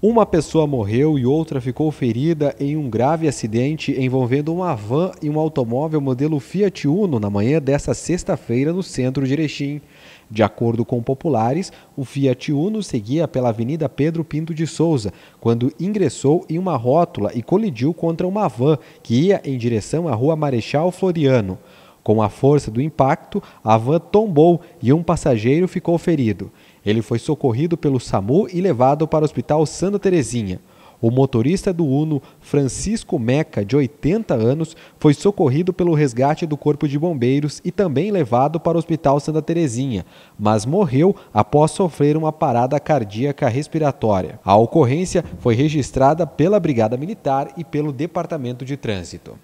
Uma pessoa morreu e outra ficou ferida em um grave acidente envolvendo uma van e um automóvel modelo Fiat Uno na manhã desta sexta-feira no centro de Erechim. De acordo com populares, o Fiat Uno seguia pela Avenida Pedro Pinto de Souza quando ingressou em uma rótula e colidiu contra uma van que ia em direção à Rua Marechal Floriano. Com a força do impacto, a van tombou e um passageiro ficou ferido. Ele foi socorrido pelo SAMU e levado para o Hospital Santa Terezinha. O motorista do Uno, Francisco Meca, de 80 anos, foi socorrido pelo resgate do Corpo de Bombeiros e também levado para o Hospital Santa Terezinha, mas morreu após sofrer uma parada cardíaca respiratória. A ocorrência foi registrada pela Brigada Militar e pelo Departamento de Trânsito.